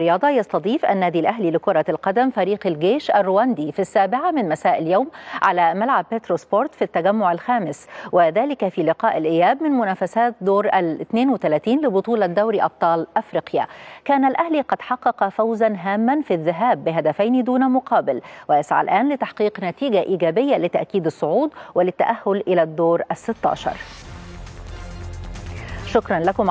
الرياضة يستضيف النادي الأهلي لكرة القدم فريق الجيش الرواندي في السابعة من مساء اليوم على ملعب بيترو سبورت في التجمع الخامس وذلك في لقاء الإياب من منافسات دور ال 32 لبطولة دوري أبطال أفريقيا كان الأهلي قد حقق فوزا هاما في الذهاب بهدفين دون مقابل ويسعى الآن لتحقيق نتيجة إيجابية لتأكيد الصعود وللتأهل إلى الدور الستاشر شكرا لكم